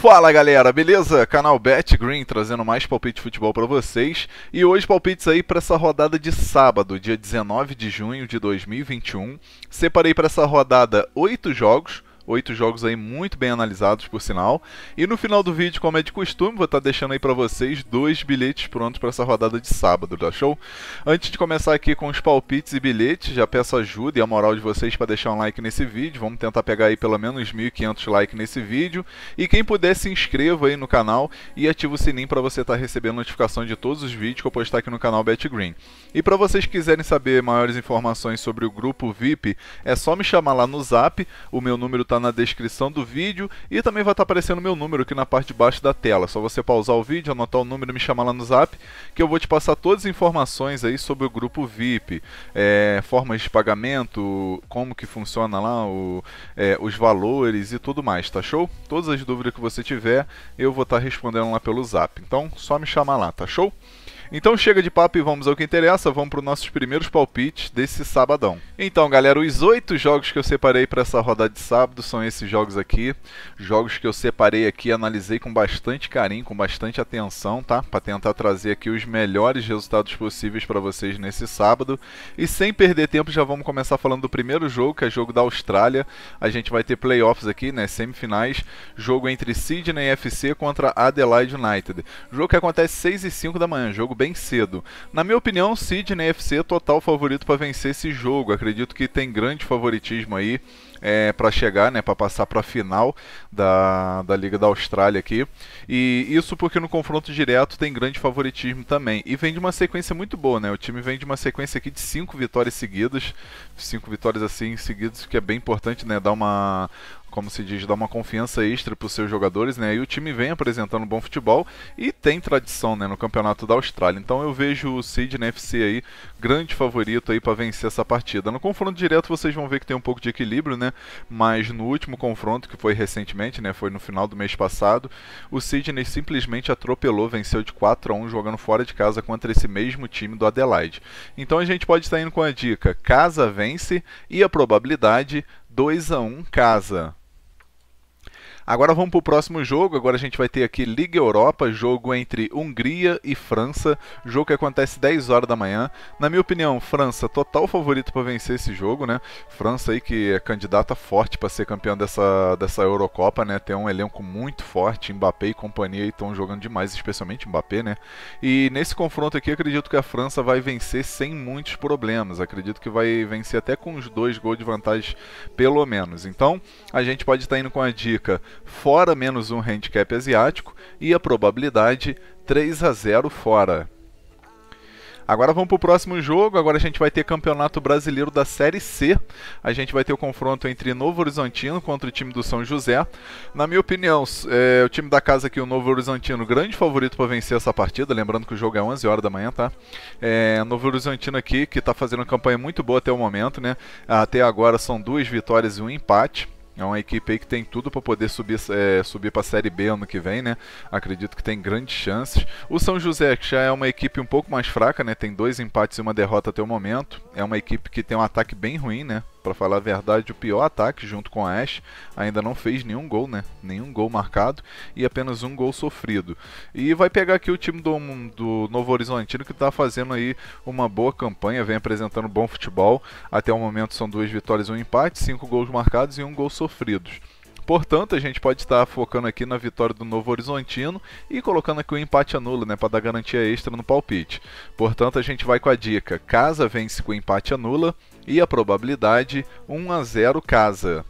Fala galera, beleza? Canal Bet Green trazendo mais palpite de futebol para vocês. E hoje palpites aí para essa rodada de sábado, dia 19 de junho de 2021. Separei para essa rodada oito jogos. Oito jogos aí muito bem analisados, por sinal. E no final do vídeo, como é de costume, vou estar tá deixando aí para vocês dois bilhetes prontos para essa rodada de sábado, tá show? Antes de começar aqui com os palpites e bilhetes, já peço ajuda e a moral de vocês para deixar um like nesse vídeo. Vamos tentar pegar aí pelo menos 1.500 likes nesse vídeo. E quem puder, se inscreva aí no canal e ativa o sininho para você estar tá recebendo notificação de todos os vídeos que eu postar aqui no canal BetGreen. E para vocês que quiserem saber maiores informações sobre o grupo VIP, é só me chamar lá no zap. O meu número está na descrição do vídeo e também vai estar aparecendo meu número aqui na parte de baixo da tela. É só você pausar o vídeo, anotar o número e me chamar lá no zap que eu vou te passar todas as informações aí sobre o grupo VIP, é, formas de pagamento, como que funciona lá, o, é, os valores e tudo mais, tá show? Todas as dúvidas que você tiver eu vou estar respondendo lá pelo zap. Então só me chamar lá, tá show? Então chega de papo e vamos ao que interessa, vamos para os nossos primeiros palpites desse sabadão. Então, galera, os oito jogos que eu separei para essa rodada de sábado são esses jogos aqui. Jogos que eu separei aqui, analisei com bastante carinho, com bastante atenção, tá? Para tentar trazer aqui os melhores resultados possíveis para vocês nesse sábado. E sem perder tempo, já vamos começar falando do primeiro jogo, que é jogo da Austrália. A gente vai ter playoffs aqui, né? Semifinais. Jogo entre Sydney FC contra Adelaide United. Jogo que acontece 6 e 5 da manhã. Jogo bem cedo. Na minha opinião, Sidney FC é total favorito para vencer esse jogo. Acredito que tem grande favoritismo aí é, para chegar, né, para passar para a final da, da Liga da Austrália aqui. E isso porque no confronto direto tem grande favoritismo também. E vem de uma sequência muito boa, né? O time vem de uma sequência aqui de cinco vitórias seguidas, cinco vitórias assim seguidas, que é bem importante, né, dar uma como se diz, dar uma confiança extra para os seus jogadores, né? E o time vem apresentando bom futebol e tem tradição, né, no campeonato da Austrália. Então eu vejo o Sydney FC aí grande favorito aí para vencer essa partida. No confronto direto vocês vão ver que tem um pouco de equilíbrio, né? Mas no último confronto, que foi recentemente, né? Foi no final do mês passado, o Sydney simplesmente atropelou, venceu de 4 a 1 jogando fora de casa contra esse mesmo time do Adelaide. Então a gente pode estar indo com a dica: casa vence e a probabilidade 2 a 1 casa. Agora vamos para o próximo jogo. Agora a gente vai ter aqui Liga Europa, jogo entre Hungria e França. Jogo que acontece 10 horas da manhã. Na minha opinião, França total favorito para vencer esse jogo, né? França aí que é candidata forte para ser campeão dessa, dessa Eurocopa, né? Tem um elenco muito forte, Mbappé e companhia estão jogando demais, especialmente Mbappé, né? E nesse confronto aqui, acredito que a França vai vencer sem muitos problemas. Acredito que vai vencer até com os dois gols de vantagem, pelo menos. Então, a gente pode estar tá indo com a dica fora menos um handicap asiático e a probabilidade 3 a 0 fora. Agora vamos para o próximo jogo. Agora a gente vai ter Campeonato Brasileiro da Série C. A gente vai ter o confronto entre Novo Horizontino contra o time do São José. Na minha opinião, é, o time da casa aqui, o Novo Horizontino, grande favorito para vencer essa partida. Lembrando que o jogo é 11 horas da manhã, tá? É, Novo Horizontino aqui, que está fazendo uma campanha muito boa até o momento, né? Até agora são duas vitórias e um empate. É uma equipe aí que tem tudo para poder subir, é, subir para a Série B ano que vem, né? Acredito que tem grandes chances. O São José, que já é uma equipe um pouco mais fraca, né? Tem dois empates e uma derrota até o momento. É uma equipe que tem um ataque bem ruim, né? para falar a verdade, o pior ataque junto com a Ash. Ainda não fez nenhum gol, né? Nenhum gol marcado e apenas um gol sofrido. E vai pegar aqui o time do, do Novo Horizontino que está fazendo aí uma boa campanha, vem apresentando bom futebol. Até o momento são duas vitórias e um empate, cinco gols marcados e um gol sofridos. Portanto, a gente pode estar focando aqui na vitória do Novo Horizontino e colocando aqui o um empate a nulo, né, para dar garantia extra no palpite. Portanto, a gente vai com a dica: casa vence com empate anula e a probabilidade 1 a 0 casa.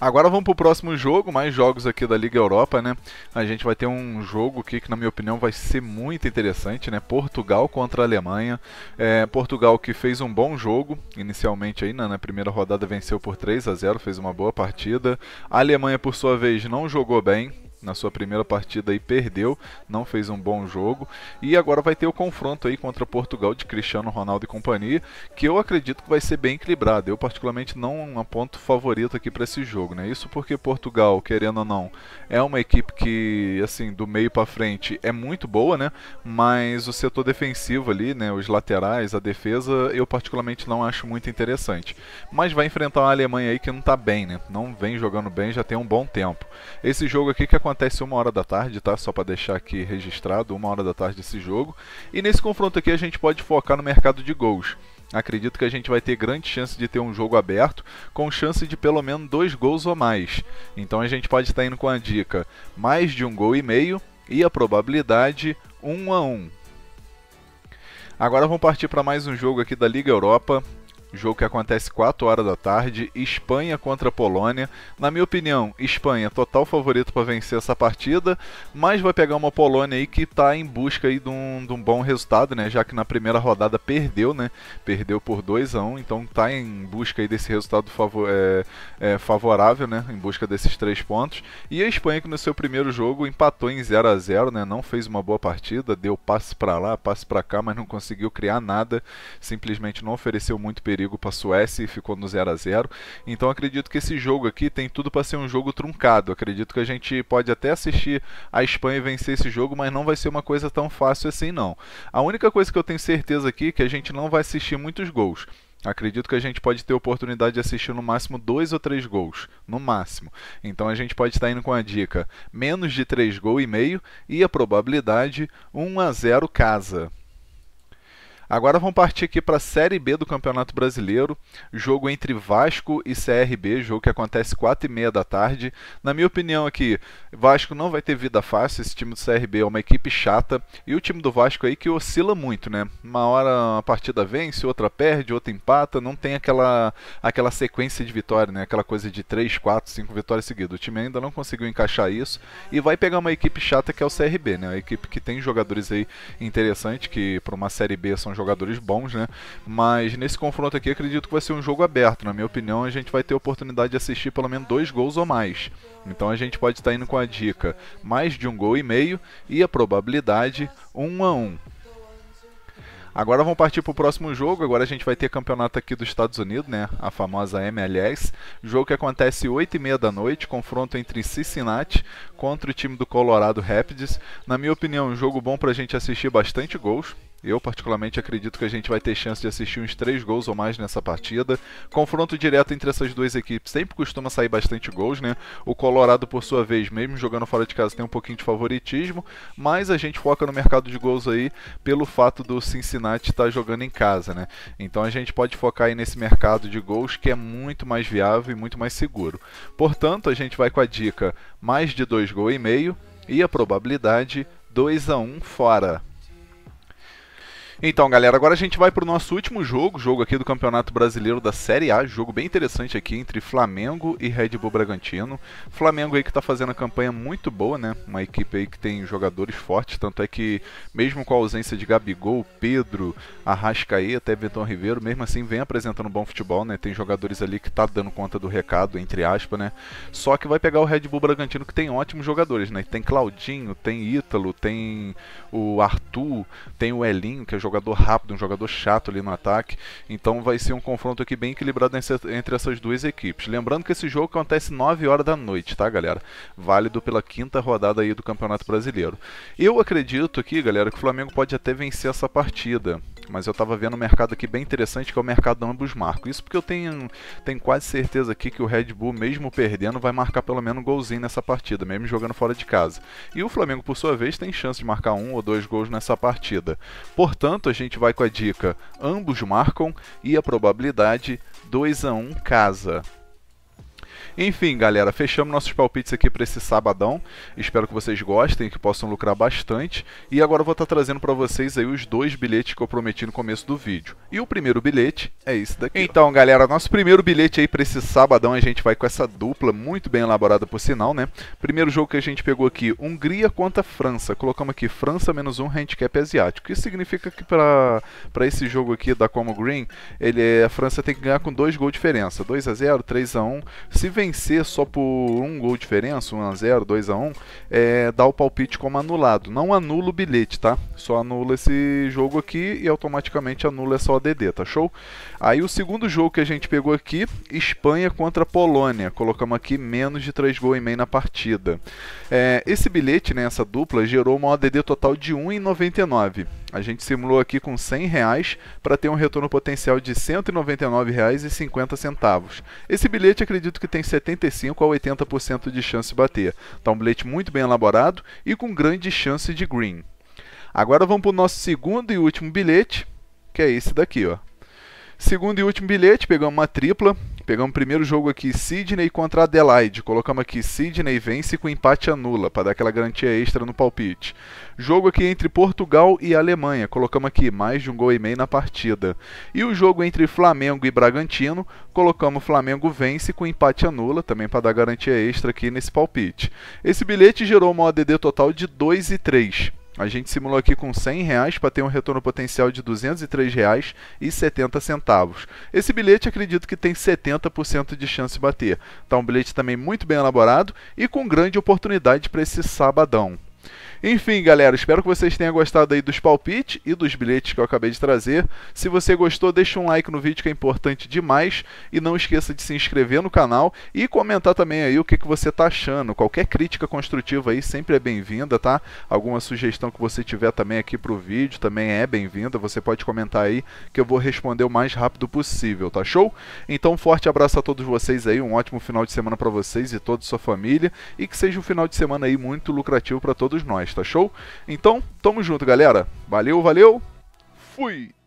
Agora vamos pro próximo jogo, mais jogos aqui da Liga Europa, né? A gente vai ter um jogo aqui que, na minha opinião, vai ser muito interessante, né? Portugal contra a Alemanha. É, Portugal que fez um bom jogo, inicialmente aí na, né? na, primeira rodada venceu por 3 a 0 fez uma boa partida. A Alemanha, por sua vez, não jogou bem, na sua primeira partida aí perdeu, não fez um bom jogo e agora vai ter o confronto aí contra Portugal de Cristiano Ronaldo e companhia, que eu acredito que vai ser bem equilibrado. Eu particularmente não aponto favorito aqui para esse jogo, né? Isso porque Portugal, querendo ou não, é uma equipe que assim, do meio para frente é muito boa, né? Mas o setor defensivo ali, né, os laterais, a defesa, eu particularmente não acho muito interessante. Mas vai enfrentar uma Alemanha aí que não tá bem, né? Não vem jogando bem já tem um bom tempo. Esse jogo aqui que acontece acontece uma hora da tarde, tá? Só para deixar aqui registrado, uma hora da tarde esse jogo. E nesse confronto aqui a gente pode focar no mercado de gols. Acredito que a gente vai ter grande chance de ter um jogo aberto, com chance de pelo menos dois gols ou mais. Então a gente pode estar indo com a dica mais de um gol e meio e a probabilidade 1 um a 1. Um. Agora vamos partir para mais um jogo aqui da Liga Europa. Jogo que acontece 4 horas da tarde, Espanha contra Polônia. Na minha opinião, Espanha total favorito para vencer essa partida, mas vai pegar uma Polônia aí que está em busca aí de, um, de um bom resultado, né? Já que na primeira rodada perdeu, né? Perdeu por 2 a 1 um, então está em busca aí desse resultado favor, é, é, favorável, né? Em busca desses três pontos. E a Espanha que no seu primeiro jogo empatou em 0 a 0 né? Não fez uma boa partida, deu passe para lá, passe para cá, mas não conseguiu criar nada, simplesmente não ofereceu muito perigo perigo para a Suécia e ficou no 0 a 0 Então acredito que esse jogo aqui tem tudo para ser um jogo truncado. Acredito que a gente pode até assistir a Espanha e vencer esse jogo, mas não vai ser uma coisa tão fácil assim não. A única coisa que eu tenho certeza aqui é que a gente não vai assistir muitos gols. Acredito que a gente pode ter oportunidade de assistir no máximo dois ou três gols, no máximo. Então a gente pode estar indo com a dica menos de três gol e meio e a probabilidade 1 a 0 casa. Agora vamos partir aqui para a Série B do Campeonato Brasileiro, jogo entre Vasco e CRB, jogo que acontece 4 e meia da tarde. Na minha opinião aqui, Vasco não vai ter vida fácil, esse time do CRB é uma equipe chata, e o time do Vasco aí que oscila muito, né? Uma hora a partida vence, outra perde, outra empata, não tem aquela, aquela sequência de vitória, né? Aquela coisa de 3, 4, 5 vitórias seguidas. O time ainda não conseguiu encaixar isso, e vai pegar uma equipe chata que é o CRB, né? Uma equipe que tem jogadores aí interessantes, que para uma Série B são jogadores jogadores bons, né? Mas nesse confronto aqui acredito que vai ser um jogo aberto. Na minha opinião, a gente vai ter oportunidade de assistir pelo menos dois gols ou mais. Então a gente pode estar indo com a dica mais de um gol e meio e a probabilidade 1 um a 1. Um. Agora vamos partir para o próximo jogo. Agora a gente vai ter campeonato aqui dos Estados Unidos, né? A famosa MLS. Jogo que acontece 8 e meia da noite. Confronto entre Cincinnati contra o time do Colorado Rapids. Na minha opinião, um jogo bom para a gente assistir bastante gols. Eu, particularmente, acredito que a gente vai ter chance de assistir uns três gols ou mais nessa partida. Confronto direto entre essas duas equipes sempre costuma sair bastante gols, né? O Colorado, por sua vez, mesmo jogando fora de casa, tem um pouquinho de favoritismo, mas a gente foca no mercado de gols aí pelo fato do Cincinnati estar tá jogando em casa, né? Então a gente pode focar aí nesse mercado de gols que é muito mais viável e muito mais seguro. Portanto, a gente vai com a dica mais de dois gols e meio e a probabilidade 2 a 1 um fora. Então, galera, agora a gente vai para o nosso último jogo, jogo aqui do Campeonato Brasileiro da Série A, jogo bem interessante aqui entre Flamengo e Red Bull Bragantino. Flamengo aí que está fazendo a campanha muito boa, né? Uma equipe aí que tem jogadores fortes, tanto é que mesmo com a ausência de Gabigol, Pedro, Arrascaeta, Everton Ribeiro, mesmo assim vem apresentando bom futebol, né? Tem jogadores ali que tá dando conta do recado, entre aspas, né? Só que vai pegar o Red Bull Bragantino que tem ótimos jogadores, né? Tem Claudinho, tem Ítalo, tem o Arthur, tem o Elinho, que é jogador jogador rápido, um jogador chato ali no ataque. Então vai ser um confronto aqui bem equilibrado entre essas duas equipes. Lembrando que esse jogo acontece 9 horas da noite, tá, galera? Válido pela quinta rodada aí do Campeonato Brasileiro. Eu acredito aqui, galera, que o Flamengo pode até vencer essa partida. Mas eu tava vendo um mercado aqui bem interessante, que é o mercado ambos marcos. Isso porque eu tenho, tenho quase certeza aqui que o Red Bull, mesmo perdendo, vai marcar pelo menos um golzinho nessa partida, mesmo jogando fora de casa. E o Flamengo, por sua vez, tem chance de marcar um ou dois gols nessa partida. Portanto, entanto, a gente vai com a dica: ambos marcam e a probabilidade 2 a 1 casa. Enfim, galera, fechamos nossos palpites aqui para esse sabadão. Espero que vocês gostem, que possam lucrar bastante. E agora eu vou estar tá trazendo para vocês aí os dois bilhetes que eu prometi no começo do vídeo. E o primeiro bilhete é esse daqui. Então, galera, nosso primeiro bilhete aí para esse sabadão a gente vai com essa dupla muito bem elaborada por sinal, né? Primeiro jogo que a gente pegou aqui, Hungria contra França. Colocamos aqui França menos um handicap asiático. Isso significa que para esse jogo aqui da Como Green, ele, é, a França tem que ganhar com dois gols de diferença. 2 a 0, 3 a 1. Se vencer só por um gol de diferença, 1x0, 2x1, é, dá o palpite como anulado. Não anula o bilhete, tá? Só anula esse jogo aqui e automaticamente anula essa ODD, tá show? Aí o segundo jogo que a gente pegou aqui, Espanha contra Polônia. Colocamos aqui menos de 3 gols e meio na partida. É, esse bilhete, né, essa dupla, gerou uma ODD total de 1,99. A gente simulou aqui com 100 reais para ter um retorno potencial de e reais 50 centavos. Esse bilhete acredito que tem 75 a 80% de chance de bater. Tá um bilhete muito bem elaborado e com grande chance de green. Agora vamos para o nosso segundo e último bilhete, que é esse daqui, ó. Segundo e último bilhete, pegamos uma tripla, Pegamos o primeiro jogo aqui, Sydney contra Adelaide. Colocamos aqui, Sydney vence com empate anula, para dar aquela garantia extra no palpite. Jogo aqui entre Portugal e Alemanha. Colocamos aqui, mais de um gol e meio na partida. E o jogo entre Flamengo e Bragantino. Colocamos Flamengo vence com empate anula, também para dar garantia extra aqui nesse palpite. Esse bilhete gerou uma ODD total de 2 e 3. A gente simulou aqui com 100 reais para ter um retorno potencial de R$203,70. Esse bilhete acredito que tem 70% de chance de bater. Está um bilhete também muito bem elaborado e com grande oportunidade para esse sabadão. Enfim, galera, espero que vocês tenham gostado aí dos palpites e dos bilhetes que eu acabei de trazer. Se você gostou, deixa um like no vídeo que é importante demais e não esqueça de se inscrever no canal e comentar também aí o que, que você tá achando. Qualquer crítica construtiva aí sempre é bem-vinda, tá? Alguma sugestão que você tiver também aqui pro vídeo também é bem-vinda. Você pode comentar aí que eu vou responder o mais rápido possível, tá show? Então, um forte abraço a todos vocês aí, um ótimo final de semana para vocês e toda a sua família e que seja um final de semana aí muito lucrativo para todos nós tá show? Então, tamo junto, galera. Valeu, valeu. Fui.